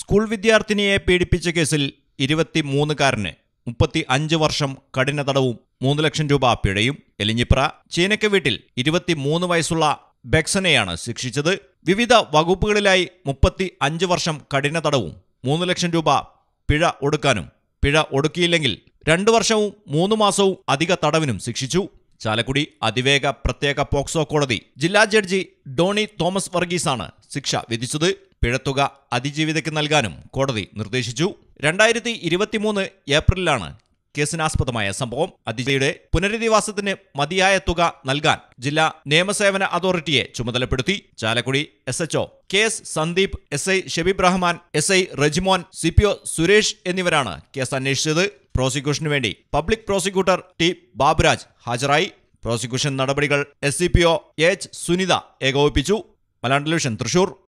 school വിദ്യാർത്ഥിനിയെ പീഡിപ്പിച്ച കേസിൽ മൂന്നുകാരന് മുപ്പത്തി അഞ്ച് വർഷം കഠിന തടവും മൂന്ന് ലക്ഷം രൂപ പിഴയും എലിഞ്ഞിപ്ര ചീനക്ക വീട്ടിൽ മൂന്ന് വയസ്സുള്ള ബെക്സനെയാണ് ശിക്ഷിച്ചത് വിവിധ വകുപ്പുകളിലായി മുപ്പത്തി അഞ്ച് വർഷം കഠിന തടവും മൂന്ന് ലക്ഷം രൂപ പിഴ ഒടുക്കാനും പിഴ ഒടുക്കിയില്ലെങ്കിൽ രണ്ടു വർഷവും മൂന്ന് മാസവും അധിക തടവിനും ശിക്ഷിച്ചു ചാലക്കുടി അതിവേഗ പ്രത്യേക പോക്സോ കോടതി ജില്ലാ ജഡ്ജി ഡോണി തോമസ് വർഗീസാണ് ശിക്ഷ വിധിച്ചത് പിഴത്തുക അതിജീവിതയ്ക്ക് നൽകാനും കോടതി നിർദ്ദേശിച്ചു രണ്ടായിരത്തി ഇരുപത്തിമൂന്ന് ഏപ്രിലാണ് കേസിനാസ്പദമായ സംഭവം അതിജയുടെ പുനരധിവാസത്തിന് മതിയായ തുക നൽകാൻ ജില്ലാ നിയമസേവന അതോറിറ്റിയെ ചുമതലപ്പെടുത്തി Chalakudy S HO K S Sandeep S I Shebibrahman S I Rejimon C P O Suresh എന്നിവരാണ് കേസ് അന്വേഷിച്ചത് പ്രോസിക്യൂഷനു വേണ്ടി പബ്ലിക് പ്രോസിക്യൂട്ടർ ടി ബാബുരാജ് ഹാജരായി പ്രോസിക്യൂഷൻ നടപടികൾ S C P O H Sunitha ഏകോപിപ്പിച്ചു മലയാളം ടെലിവിഷൻ തൃശൂർ